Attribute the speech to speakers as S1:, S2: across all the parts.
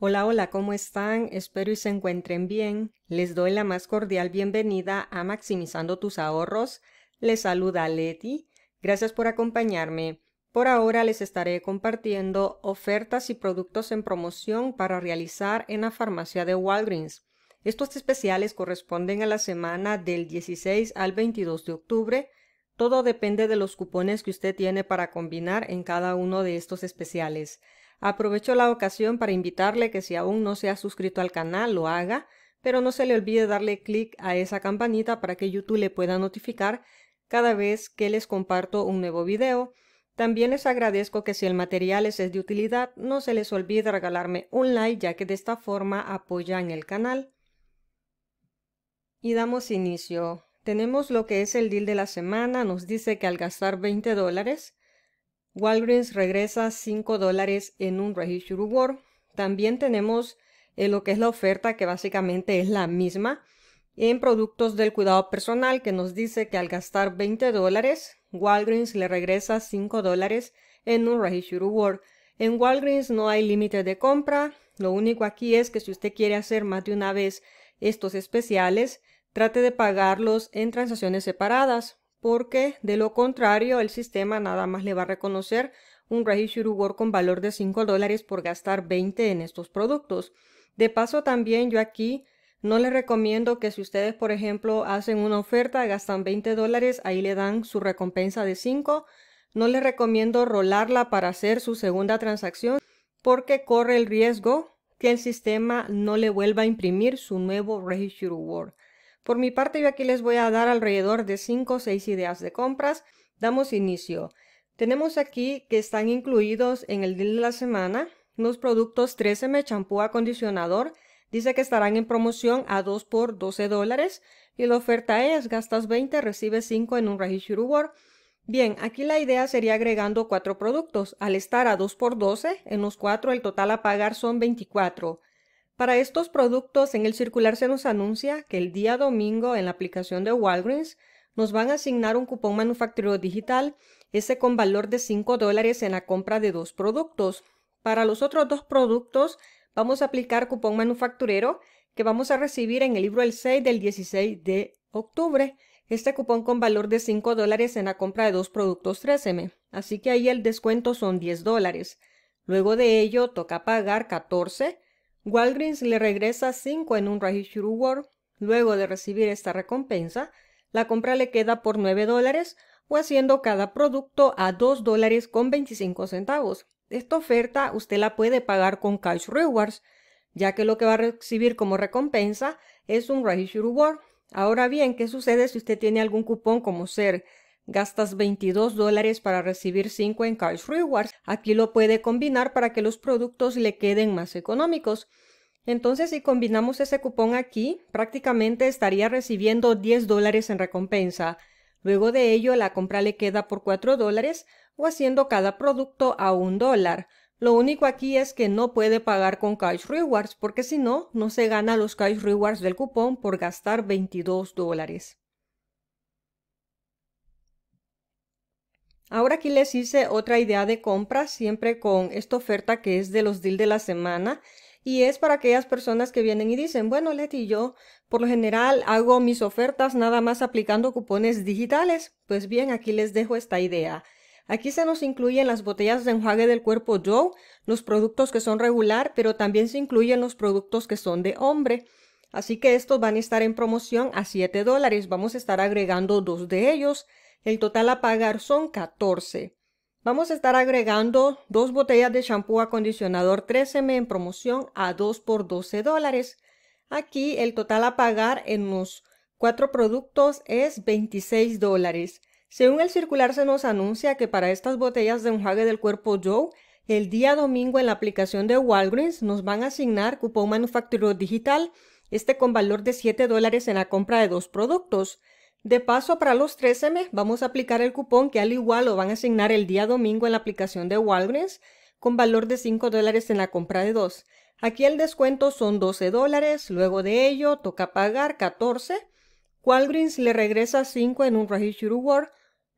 S1: Hola, hola, ¿cómo están? Espero y se encuentren bien. Les doy la más cordial bienvenida a Maximizando tus ahorros. Les saluda Leti. Gracias por acompañarme. Por ahora les estaré compartiendo ofertas y productos en promoción para realizar en la farmacia de Walgreens. Estos especiales corresponden a la semana del 16 al 22 de octubre. Todo depende de los cupones que usted tiene para combinar en cada uno de estos especiales. Aprovecho la ocasión para invitarle que si aún no se ha suscrito al canal, lo haga, pero no se le olvide darle clic a esa campanita para que YouTube le pueda notificar cada vez que les comparto un nuevo video. También les agradezco que si el material les es de utilidad, no se les olvide regalarme un like ya que de esta forma apoyan el canal. Y damos inicio. Tenemos lo que es el deal de la semana, nos dice que al gastar 20 dólares Walgreens regresa 5 dólares en un registro reward. También tenemos eh, lo que es la oferta, que básicamente es la misma, en productos del cuidado personal, que nos dice que al gastar 20 dólares, Walgreens le regresa 5 dólares en un registro reward. En Walgreens no hay límite de compra, lo único aquí es que si usted quiere hacer más de una vez estos especiales, trate de pagarlos en transacciones separadas porque de lo contrario el sistema nada más le va a reconocer un Registro Work con valor de 5 dólares por gastar 20 en estos productos. De paso también yo aquí no les recomiendo que si ustedes por ejemplo hacen una oferta, gastan 20 dólares, ahí le dan su recompensa de 5. No les recomiendo rolarla para hacer su segunda transacción porque corre el riesgo que el sistema no le vuelva a imprimir su nuevo Registro Work. Por mi parte, yo aquí les voy a dar alrededor de 5 o 6 ideas de compras. Damos inicio. Tenemos aquí que están incluidos en el deal de la semana los productos 13 m champú acondicionador. Dice que estarán en promoción a 2 por 12 dólares y la oferta es gastas 20, recibes 5 en un Registro Board. Bien, aquí la idea sería agregando 4 productos. Al estar a 2 por 12, en los 4 el total a pagar son 24. Para estos productos en el circular se nos anuncia que el día domingo en la aplicación de Walgreens nos van a asignar un cupón manufacturero digital, ese con valor de 5 dólares en la compra de dos productos. Para los otros dos productos vamos a aplicar cupón manufacturero que vamos a recibir en el libro El 6 del 16 de octubre. Este cupón con valor de 5 dólares en la compra de dos productos 13M. Así que ahí el descuento son 10 dólares. Luego de ello toca pagar 14 Walgreens le regresa 5 en un Rahishuru Reward, Luego de recibir esta recompensa, la compra le queda por 9 dólares o haciendo cada producto a 2 dólares con 25 centavos. Esta oferta usted la puede pagar con Cash Rewards, ya que lo que va a recibir como recompensa es un Rahishuru Reward, Ahora bien, ¿qué sucede si usted tiene algún cupón como ser Gastas 22 dólares para recibir 5 en Cash Rewards. Aquí lo puede combinar para que los productos le queden más económicos. Entonces, si combinamos ese cupón aquí, prácticamente estaría recibiendo 10 dólares en recompensa. Luego de ello, la compra le queda por 4 dólares o haciendo cada producto a 1 dólar. Lo único aquí es que no puede pagar con Cash Rewards porque si no, no se gana los Cash Rewards del cupón por gastar 22 dólares. Ahora aquí les hice otra idea de compra, siempre con esta oferta que es de los deals de la semana. Y es para aquellas personas que vienen y dicen, bueno, Leti, yo por lo general hago mis ofertas nada más aplicando cupones digitales. Pues bien, aquí les dejo esta idea. Aquí se nos incluyen las botellas de enjuague del cuerpo Joe, los productos que son regular, pero también se incluyen los productos que son de hombre. Así que estos van a estar en promoción a 7 dólares. Vamos a estar agregando dos de ellos. El total a pagar son 14. Vamos a estar agregando dos botellas de shampoo acondicionador 3M en promoción a 2 por 12 dólares. Aquí el total a pagar en los cuatro productos es 26 dólares. Según el circular se nos anuncia que para estas botellas de enjuague del cuerpo Joe, el día domingo en la aplicación de Walgreens nos van a asignar cupón manufacturero digital, este con valor de 7 dólares en la compra de dos productos. De paso, para los 13 vamos a aplicar el cupón que al igual lo van a asignar el día domingo en la aplicación de Walgreens con valor de 5 dólares en la compra de dos. Aquí el descuento son 12 dólares, luego de ello toca pagar 14. Walgreens le regresa 5 en un Register Reward.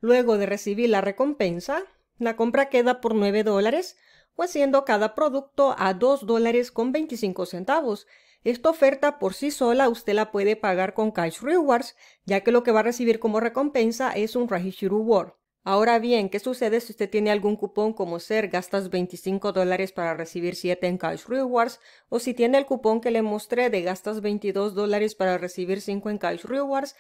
S1: Luego de recibir la recompensa, la compra queda por 9 dólares o haciendo cada producto a $2.25 dólares con centavos. Esta oferta por sí sola usted la puede pagar con Cash Rewards, ya que lo que va a recibir como recompensa es un Rahishiru Reward. Ahora bien, ¿qué sucede si usted tiene algún cupón como ser gastas 25 dólares para recibir 7 en Cash Rewards? O si tiene el cupón que le mostré de gastas 22 dólares para recibir 5 en Cash Rewards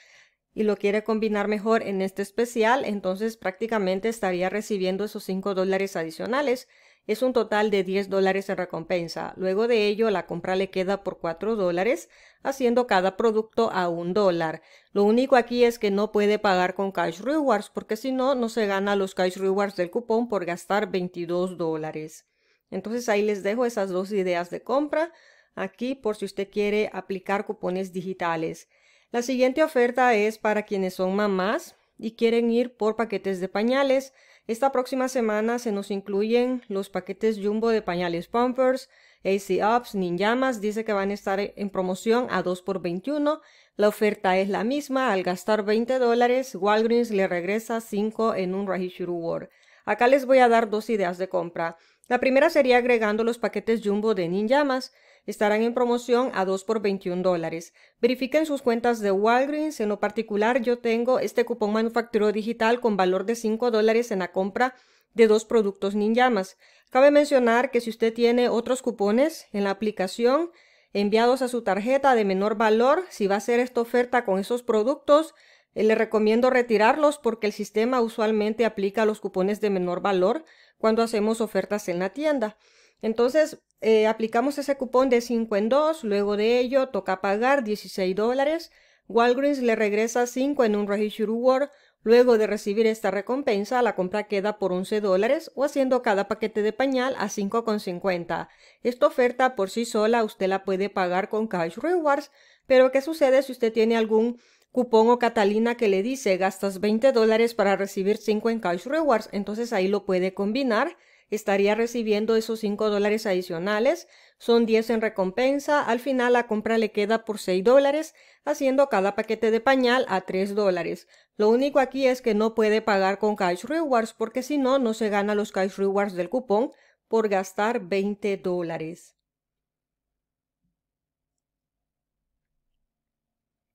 S1: y lo quiere combinar mejor en este especial, entonces prácticamente estaría recibiendo esos 5 dólares adicionales es un total de 10 dólares en recompensa. Luego de ello, la compra le queda por 4 dólares, haciendo cada producto a 1 dólar. Lo único aquí es que no puede pagar con Cash Rewards, porque si no, no se gana los Cash Rewards del cupón por gastar 22 dólares. Entonces ahí les dejo esas dos ideas de compra aquí por si usted quiere aplicar cupones digitales. La siguiente oferta es para quienes son mamás y quieren ir por paquetes de pañales. Esta próxima semana se nos incluyen los paquetes jumbo de pañales Pumpers, AC Ups, Ninjamas, dice que van a estar en promoción a 2 por 21. La oferta es la misma, al gastar 20 dólares, Walgreens le regresa 5 en un Rahishuru World. Acá les voy a dar dos ideas de compra. La primera sería agregando los paquetes jumbo de Ninjamas estarán en promoción a 2 por 21 dólares. Verifiquen sus cuentas de Walgreens. En lo particular, yo tengo este cupón manufacturero digital con valor de 5 dólares en la compra de dos productos ninjamas. Cabe mencionar que si usted tiene otros cupones en la aplicación enviados a su tarjeta de menor valor, si va a hacer esta oferta con esos productos, eh, le recomiendo retirarlos porque el sistema usualmente aplica los cupones de menor valor cuando hacemos ofertas en la tienda. Entonces, eh, aplicamos ese cupón de 5 en 2, luego de ello toca pagar 16 dólares. Walgreens le regresa 5 en un Register Reward. Luego de recibir esta recompensa, la compra queda por 11 dólares o haciendo cada paquete de pañal a 5,50. Esta oferta por sí sola usted la puede pagar con Cash Rewards, pero ¿qué sucede si usted tiene algún cupón o Catalina que le dice gastas 20 dólares para recibir 5 en Cash Rewards? Entonces ahí lo puede combinar estaría recibiendo esos 5 dólares adicionales, son 10 en recompensa, al final la compra le queda por 6 dólares, haciendo cada paquete de pañal a 3 dólares. Lo único aquí es que no puede pagar con Cash Rewards porque si no, no se gana los Cash Rewards del cupón por gastar 20 dólares.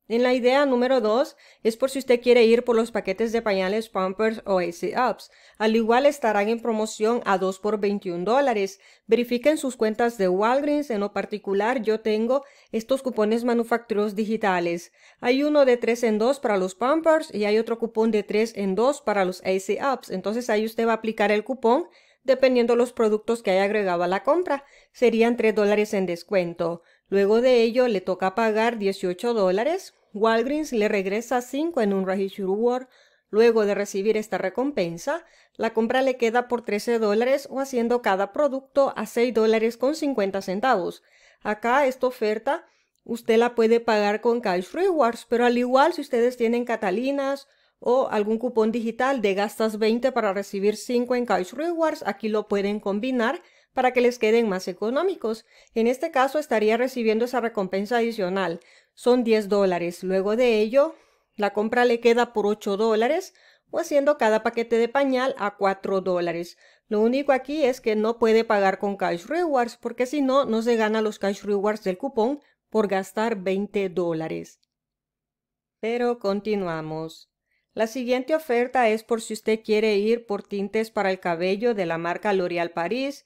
S1: En la idea número 2 es por si usted quiere ir por los paquetes de pañales Pampers o AC Ups. Al igual estarán en promoción a 2 por 21 dólares. Verifiquen sus cuentas de Walgreens. En lo particular yo tengo estos cupones manufactureros digitales. Hay uno de 3 en 2 para los Pampers y hay otro cupón de 3 en 2 para los AC Ups. Entonces ahí usted va a aplicar el cupón dependiendo los productos que haya agregado a la compra. Serían 3 dólares en descuento. Luego de ello le toca pagar 18 dólares. Walgreens le regresa 5 en un Rewards. Reward. Luego de recibir esta recompensa, la compra le queda por 13 dólares o haciendo cada producto a 6 dólares con 50 centavos. Acá esta oferta usted la puede pagar con Cash Rewards, pero al igual si ustedes tienen Catalinas o algún cupón digital de gastas 20 para recibir 5 en Cash Rewards, aquí lo pueden combinar para que les queden más económicos. En este caso estaría recibiendo esa recompensa adicional. Son 10 dólares. Luego de ello, la compra le queda por 8 dólares o haciendo cada paquete de pañal a 4 dólares. Lo único aquí es que no puede pagar con Cash Rewards porque si no, no se gana los Cash Rewards del cupón por gastar 20 dólares. Pero continuamos. La siguiente oferta es por si usted quiere ir por tintes para el cabello de la marca L'Oréal Paris,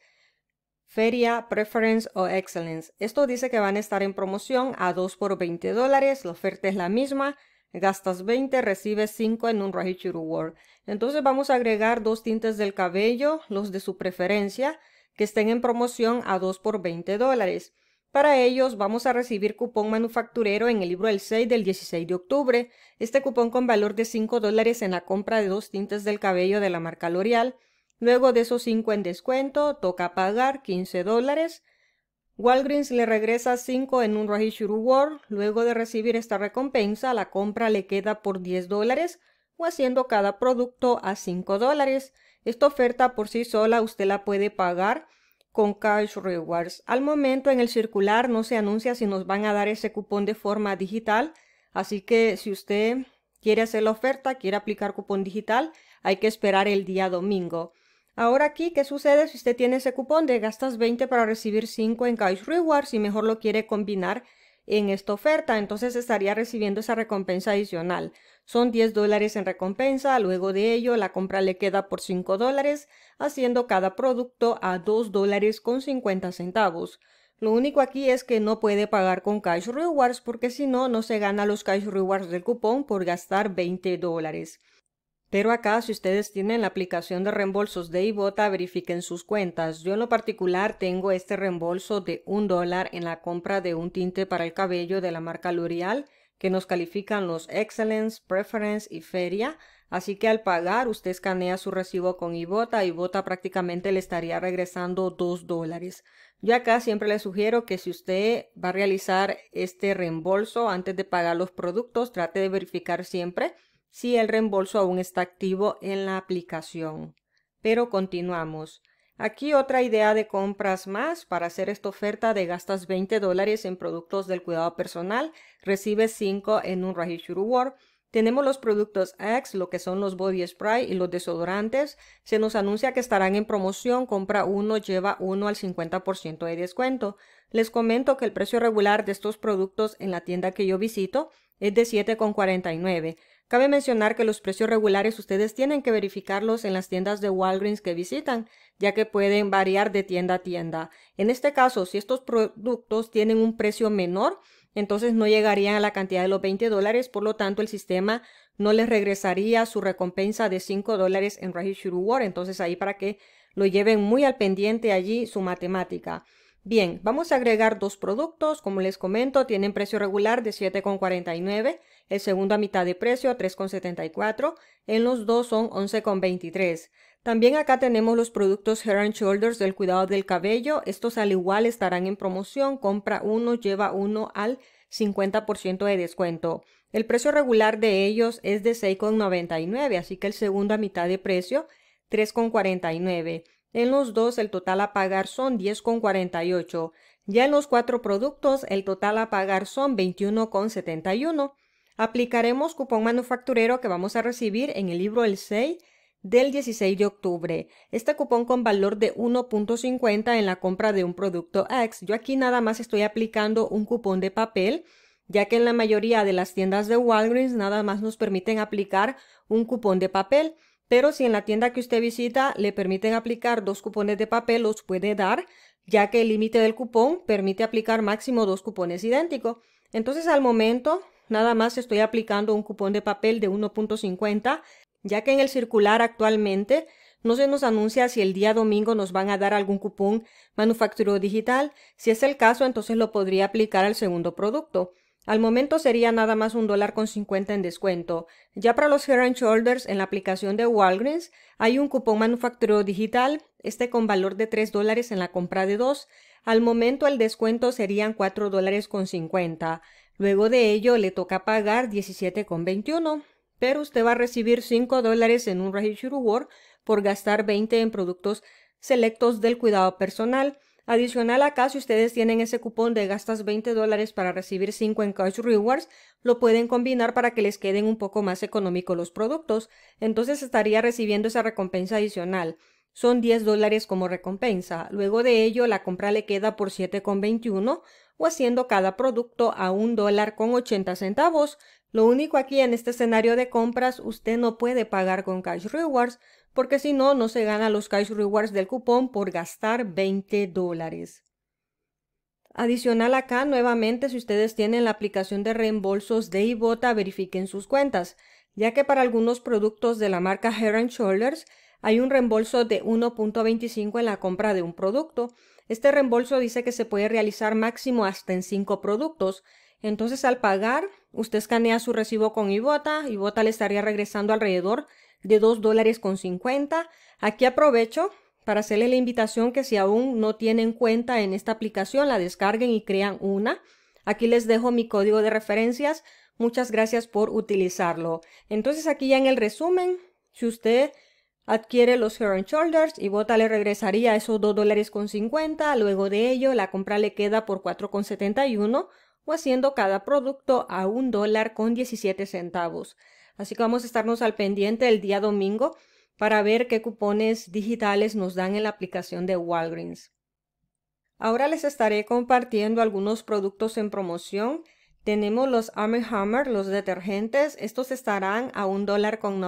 S1: Feria, Preference o Excellence. Esto dice que van a estar en promoción a 2 por 20 dólares, la oferta es la misma, gastas 20, recibes 5 en un Rahichu Reward. Entonces vamos a agregar dos tintes del cabello, los de su preferencia, que estén en promoción a 2 por 20 dólares. Para ellos vamos a recibir cupón manufacturero en el libro El 6 del 16 de octubre. Este cupón con valor de 5 dólares en la compra de dos tintes del cabello de la marca L'Oreal Luego de esos 5 en descuento, toca pagar 15 dólares. Walgreens le regresa 5 en un Rahishuru Reward. Luego de recibir esta recompensa, la compra le queda por 10 dólares o haciendo cada producto a 5 dólares. Esta oferta por sí sola usted la puede pagar con Cash Rewards. Al momento en el circular no se anuncia si nos van a dar ese cupón de forma digital, así que si usted quiere hacer la oferta, quiere aplicar cupón digital, hay que esperar el día domingo. Ahora aquí, ¿qué sucede si usted tiene ese cupón de gastas 20 para recibir 5 en Cash Rewards y mejor lo quiere combinar en esta oferta? Entonces estaría recibiendo esa recompensa adicional. Son 10 dólares en recompensa, luego de ello la compra le queda por 5 dólares, haciendo cada producto a 2 dólares con 50 centavos. Lo único aquí es que no puede pagar con Cash Rewards porque si no, no se gana los Cash Rewards del cupón por gastar 20 dólares. Pero acá, si ustedes tienen la aplicación de reembolsos de Ibota, verifiquen sus cuentas. Yo en lo particular tengo este reembolso de un dólar en la compra de un tinte para el cabello de la marca L'Oreal, que nos califican los Excellence, Preference y Feria. Así que al pagar, usted escanea su recibo con Ibota. Ibota prácticamente le estaría regresando dos dólares. Yo acá siempre le sugiero que si usted va a realizar este reembolso antes de pagar los productos, trate de verificar siempre si el reembolso aún está activo en la aplicación. Pero continuamos. Aquí otra idea de compras más. Para hacer esta oferta de gastas 20 dólares en productos del cuidado personal, recibes 5 en un Rahishu Reward. Tenemos los productos X, lo que son los body spray y los desodorantes. Se nos anuncia que estarán en promoción. Compra uno, lleva uno al 50% de descuento. Les comento que el precio regular de estos productos en la tienda que yo visito es de 7,49. Cabe mencionar que los precios regulares ustedes tienen que verificarlos en las tiendas de Walgreens que visitan, ya que pueden variar de tienda a tienda. En este caso, si estos productos tienen un precio menor, entonces no llegarían a la cantidad de los 20 dólares, por lo tanto el sistema no les regresaría su recompensa de 5 dólares en Rajiv reward Entonces ahí para que lo lleven muy al pendiente allí su matemática. Bien, vamos a agregar dos productos, como les comento, tienen precio regular de 7,49 el segundo a mitad de precio, 3,74. En los dos son 11,23. También acá tenemos los productos Hair Shoulders del cuidado del cabello. Estos al igual estarán en promoción. Compra uno, lleva uno al 50% de descuento. El precio regular de ellos es de 6,99, así que el segundo a mitad de precio, 3,49. En los dos el total a pagar son 10,48. Ya en los cuatro productos el total a pagar son 21,71 aplicaremos cupón manufacturero que vamos a recibir en el libro El 6 del 16 de octubre. Este cupón con valor de 1.50 en la compra de un producto X. Yo aquí nada más estoy aplicando un cupón de papel, ya que en la mayoría de las tiendas de Walgreens nada más nos permiten aplicar un cupón de papel. Pero si en la tienda que usted visita le permiten aplicar dos cupones de papel, los puede dar, ya que el límite del cupón permite aplicar máximo dos cupones idénticos. Entonces al momento nada más estoy aplicando un cupón de papel de 1.50, ya que en el circular actualmente no se nos anuncia si el día domingo nos van a dar algún cupón manufacturero digital. Si es el caso, entonces lo podría aplicar al segundo producto. Al momento sería nada más un dólar con 50 en descuento. Ya para los Heron Shoulders en la aplicación de Walgreens hay un cupón manufacturero digital, este con valor de 3 dólares en la compra de 2. Al momento el descuento serían $4.50. dólares con 50. Luego de ello le toca pagar 17,21, pero usted va a recibir 5 dólares en un cash Reward por gastar 20 en productos selectos del cuidado personal. Adicional acá, si ustedes tienen ese cupón de gastas 20 dólares para recibir 5 en Cash Rewards, lo pueden combinar para que les queden un poco más económicos los productos. Entonces estaría recibiendo esa recompensa adicional. Son 10 dólares como recompensa. Luego de ello, la compra le queda por 7,21 o haciendo cada producto a un dólar con 80 centavos. Lo único aquí en este escenario de compras, usted no puede pagar con cash rewards porque si no, no se gana los cash rewards del cupón por gastar 20 dólares. Adicional acá, nuevamente, si ustedes tienen la aplicación de reembolsos de Ibota, verifiquen sus cuentas, ya que para algunos productos de la marca Heron Shoulders hay un reembolso de 1.25 en la compra de un producto, este reembolso dice que se puede realizar máximo hasta en cinco productos. Entonces, al pagar, usted escanea su recibo con Ibota. Ibota le estaría regresando alrededor de 2 dólares con 50. Aquí aprovecho para hacerle la invitación que si aún no tienen cuenta en esta aplicación, la descarguen y crean una. Aquí les dejo mi código de referencias. Muchas gracias por utilizarlo. Entonces, aquí ya en el resumen, si usted adquiere los Huron Shoulders y Bota le regresaría esos $2.50, dólares con luego de ello la compra le queda por 4,71 o haciendo cada producto a 1 dólar con centavos. Así que vamos a estarnos al pendiente el día domingo para ver qué cupones digitales nos dan en la aplicación de Walgreens. Ahora les estaré compartiendo algunos productos en promoción. Tenemos los Arm Hammer, los detergentes, estos estarán a $1.99. dólar con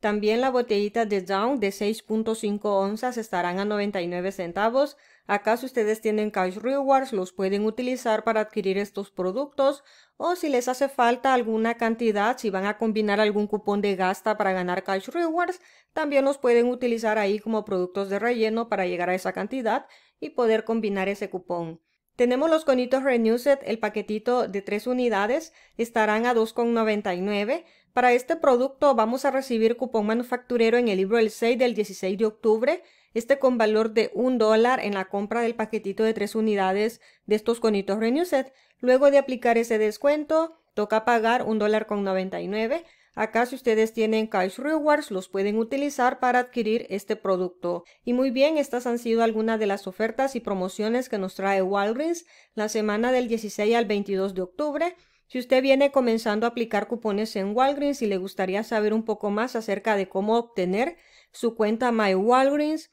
S1: también la botellita de Down de 6.5 onzas estarán a 99 centavos. Acá si ustedes tienen cash rewards los pueden utilizar para adquirir estos productos o si les hace falta alguna cantidad, si van a combinar algún cupón de gasta para ganar cash rewards, también los pueden utilizar ahí como productos de relleno para llegar a esa cantidad y poder combinar ese cupón. Tenemos los conitos Renewset, el paquetito de 3 unidades, estarán a 2,99. Para este producto vamos a recibir cupón manufacturero en el libro El 6 del 16 de octubre, este con valor de un dólar en la compra del paquetito de tres unidades de estos conitos Renewset. Luego de aplicar ese descuento, toca pagar un dólar con 99. Acá si ustedes tienen Cash Rewards los pueden utilizar para adquirir este producto. Y muy bien, estas han sido algunas de las ofertas y promociones que nos trae Walgreens la semana del 16 al 22 de octubre. Si usted viene comenzando a aplicar cupones en Walgreens y le gustaría saber un poco más acerca de cómo obtener su cuenta MyWalgreens,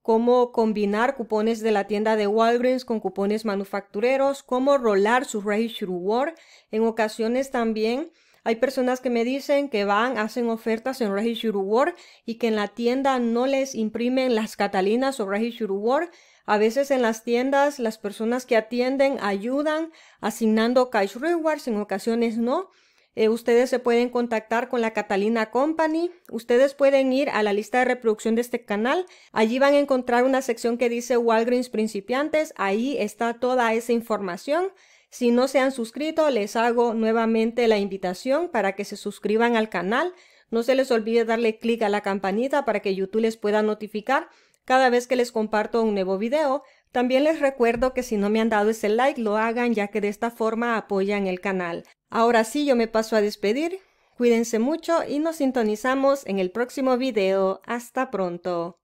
S1: cómo combinar cupones de la tienda de Walgreens con cupones manufactureros, cómo rolar su Rage Reward. En ocasiones también hay personas que me dicen que van, hacen ofertas en Rage Reward y que en la tienda no les imprimen las Catalinas o Rage Reward a veces en las tiendas las personas que atienden ayudan asignando cash rewards, en ocasiones no. Eh, ustedes se pueden contactar con la Catalina Company. Ustedes pueden ir a la lista de reproducción de este canal. Allí van a encontrar una sección que dice Walgreens principiantes. Ahí está toda esa información. Si no se han suscrito, les hago nuevamente la invitación para que se suscriban al canal. No se les olvide darle clic a la campanita para que YouTube les pueda notificar cada vez que les comparto un nuevo video. También les recuerdo que si no me han dado ese like, lo hagan ya que de esta forma apoyan el canal. Ahora sí, yo me paso a despedir. Cuídense mucho y nos sintonizamos en el próximo video. Hasta pronto.